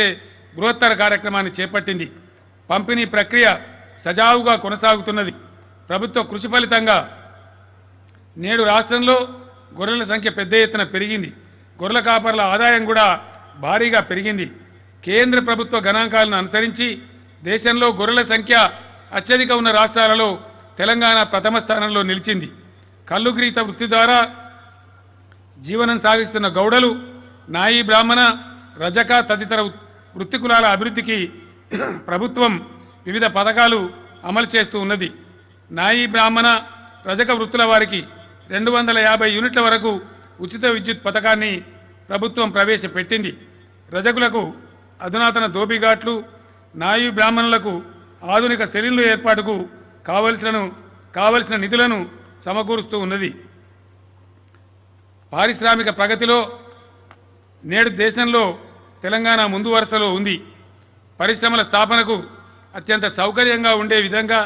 ఇచ్చే బృహత్తర కార్యక్రమాన్ని చేపట్టింది పంపిణీ ప్రక్రియ సజావుగా కొనసాగుతున్నది ప్రభుత్వ కృషి ఫలితంగా నేడు రాష్ట్రంలో గొర్రెల సంఖ్య పెద్ద ఎత్తున పెరిగింది గొర్రెల కాపర్ల ఆదాయం కూడా భారీగా పెరిగింది కేంద్ర ప్రభుత్వ గణాంకాలను అనుసరించి దేశంలో గొర్రెల సంఖ్య అత్యధిక ఉన్న రాష్ట్రాలలో తెలంగాణ ప్రథమ స్థానంలో నిలిచింది కల్లుగ్రీత వృత్తి ద్వారా జీవనం సాగిస్తున్న గౌడలు నాయి బ్రాహ్మణ రజక తదితర వృత్తి కులాల అభివృద్ధికి ప్రభుత్వం వివిధ పథకాలు అమలు చేస్తూ ఉన్నది నాయి బ్రాహ్మణ రజక వృత్తుల వారికి రెండు వందల యాభై యూనిట్ల వరకు ఉచిత విద్యుత్ పథకాన్ని ప్రభుత్వం ప్రవేశపెట్టింది రజకులకు అధునాతన దోబిఘాట్లు నాయు బ్రాహ్మణులకు ఆధునిక శైలిలు ఏర్పాటుకు కావలసినను కావలసిన నిధులను సమకూరుస్తూ ఉన్నది పారిశ్రామిక ప్రగతిలో నేడు దేశంలో తెలంగాణ ముందు వరుసలో ఉంది పరిశ్రమల స్థాపనకు అత్యంత సౌకర్యంగా ఉండే విధంగా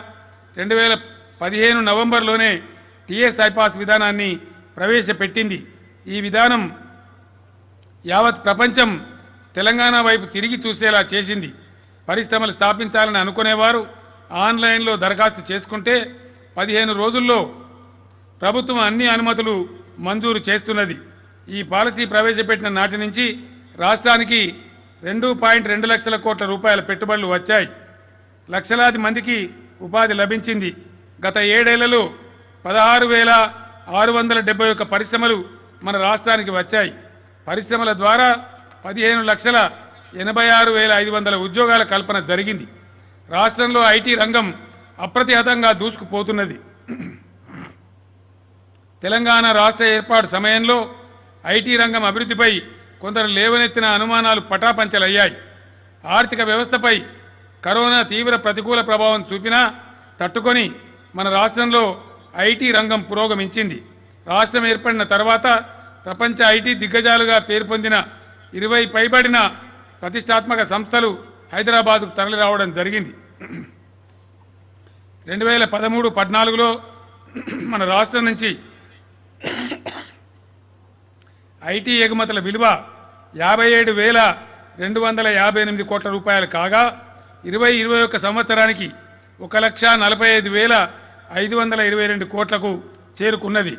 రెండు వేల పదిహేను నవంబర్లోనే టీఎస్ ఐపాస్ విధానాన్ని ప్రవేశపెట్టింది ఈ విధానం యావత్ ప్రపంచం తెలంగాణ వైపు తిరిగి చూసేలా చేసింది పరిశ్రమలు స్థాపించాలని అనుకునేవారు ఆన్లైన్లో దరఖాస్తు చేసుకుంటే పదిహేను రోజుల్లో ప్రభుత్వం అన్ని అనుమతులు మంజూరు చేస్తున్నది ఈ పాలసీ ప్రవేశపెట్టిన నాటి నుంచి రాష్ట్రానికి రెండు పాయింట్ రెండు లక్షల కోట్ల రూపాయల పెట్టుబడులు వచ్చాయి లక్షలాది మందికి ఉపాధి లభించింది గత ఏడేళ్లలో పదహారు వేల ఆరు వందల డెబ్బై ఒక్క పరిశ్రమలు మన రాష్ట్రానికి వచ్చాయి పరిశ్రమల ద్వారా పదిహేను లక్షల ఎనభై ఆరు వేల ఐదు వందల ఉద్యోగాల కల్పన జరిగింది రాష్ట్రంలో ఐటీ రంగం అప్రతిహతంగా దూసుకుపోతున్నది తెలంగాణ రాష్ట్ర ఏర్పాటు సమయంలో ఐటీ రంగం అభివృద్ధిపై కొందరు లేవనెత్తిన అనుమానాలు పటాపంచలయ్యాయి ఆర్థిక వ్యవస్థపై కరోనా తీవ్ర ప్రతికూల ప్రభావం చూపినా తట్టుకొని మన రాష్ట్రంలో ఐటీ రంగం పురోగమించింది రాష్ట్రం ఏర్పడిన తర్వాత ప్రపంచ ఐటీ దిగ్గజాలుగా పేరు పొందిన ఇరవై పైబడిన ప్రతిష్టాత్మక సంస్థలు హైదరాబాద్కు తరలిరావడం జరిగింది రెండు వేల పదమూడు పద్నాలుగులో మన రాష్ట్రం నుంచి ఐటీ ఎగుమతుల విలువ యాభై ఏడు వేల రెండు వందల యాభై ఎనిమిది కోట్ల రూపాయలు కాగా ఇరవై ఇరవై ఒక్క సంవత్సరానికి ఒక లక్ష నలభై ఐదు వేల ఐదు వందల ఇరవై రెండు కోట్లకు చేరుకున్నది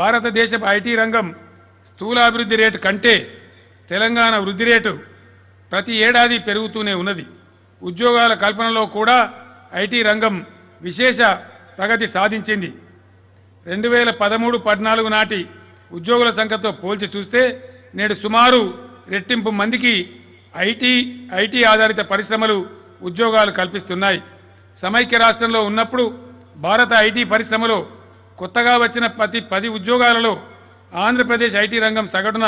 భారతదేశపు ఐటీ రంగం స్థూల అభివృద్ధి రేటు కంటే తెలంగాణ వృద్ధి రేటు ప్రతి ఏడాది పెరుగుతూనే ఉన్నది ఉద్యోగాల కల్పనలో కూడా ఐటీ రంగం విశేష ప్రగతి సాధించింది రెండు వేల పదమూడు పద్నాలుగు నాటి ఉద్యోగుల సంఖ్యతో పోల్చి చూస్తే నేడు సుమారు రెట్టింపు మందికి ఐటీ ఐటీ ఆధారిత పరిశ్రమలు ఉద్యోగాలు కల్పిస్తున్నాయి సమైక్య రాష్ట్రంలో ఉన్నప్పుడు భారత ఐటీ పరిశ్రమలో కొత్తగా వచ్చిన ప్రతి పది ఉద్యోగాలలో ఆంధ్రప్రదేశ్ ఐటీ రంగం సగటున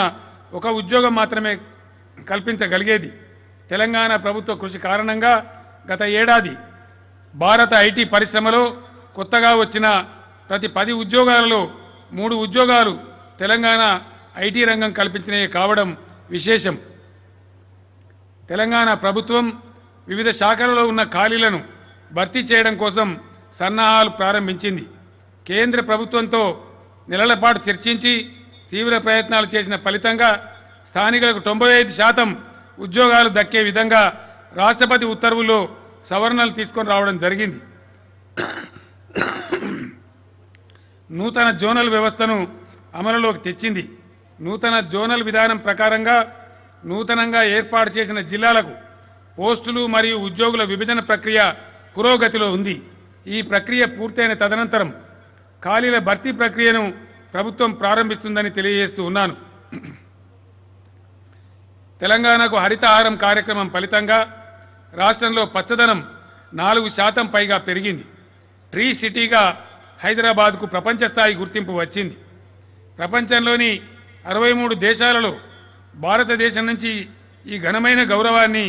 ఒక ఉద్యోగం మాత్రమే కల్పించగలిగేది తెలంగాణ ప్రభుత్వ కృషి కారణంగా గత ఏడాది భారత ఐటీ పరిశ్రమలో కొత్తగా వచ్చిన ప్రతి పది ఉద్యోగాలలో మూడు ఉద్యోగాలు తెలంగాణ ఐటీ రంగం కల్పించినవి కావడం విశేషం తెలంగాణ ప్రభుత్వం వివిధ శాఖలలో ఉన్న ఖాళీలను భర్తీ చేయడం కోసం సన్నాహాలు ప్రారంభించింది కేంద్ర ప్రభుత్వంతో నెలల పాటు చర్చించి తీవ్ర ప్రయత్నాలు చేసిన ఫలితంగా స్థానికులకు తొంభై శాతం ఉద్యోగాలు దక్కే విధంగా రాష్ట్రపతి ఉత్తర్వుల్లో సవరణలు తీసుకొని రావడం జరిగింది నూతన జోనల్ వ్యవస్థను అమలులోకి తెచ్చింది నూతన జోనల్ విధానం ప్రకారంగా నూతనంగా ఏర్పాటు చేసిన జిల్లాలకు పోస్టులు మరియు ఉద్యోగుల విభజన ప్రక్రియ పురోగతిలో ఉంది ఈ ప్రక్రియ పూర్తయిన తదనంతరం ఖాళీల భర్తీ ప్రక్రియను ప్రభుత్వం ప్రారంభిస్తుందని తెలియజేస్తూ ఉన్నాను తెలంగాణకు హరితహారం కార్యక్రమం ఫలితంగా రాష్ట్రంలో పచ్చదనం నాలుగు శాతం పైగా పెరిగింది ట్రీ సిటీగా హైదరాబాద్కు ప్రపంచ స్థాయి గుర్తింపు వచ్చింది ప్రపంచంలోని అరవై మూడు దేశాలలో భారతదేశం నుంచి ఈ ఘనమైన గౌరవాన్ని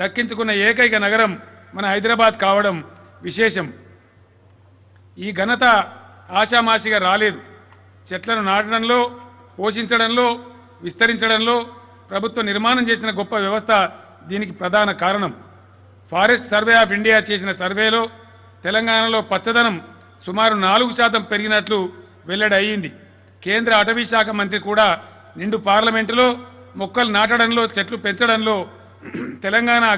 దక్కించుకున్న ఏకైక నగరం మన హైదరాబాద్ కావడం విశేషం ఈ ఘనత ఆషామాషిగా రాలేదు చెట్లను నాటడంలో పోషించడంలో విస్తరించడంలో ప్రభుత్వం నిర్మాణం చేసిన గొప్ప వ్యవస్థ దీనికి ప్రధాన కారణం ఫారెస్ట్ సర్వే ఆఫ్ ఇండియా చేసిన సర్వేలో తెలంగాణలో పచ్చదనం సుమారు నాలుగు శాతం పెరిగినట్లు వెల్లడయ్యింది కేంద్ర అటవీ శాఖ మంత్రి కూడా నిండు పార్లమెంటులో మొక్కలు నాటడంలో చెట్లు పెంచడంలో తెలంగాణ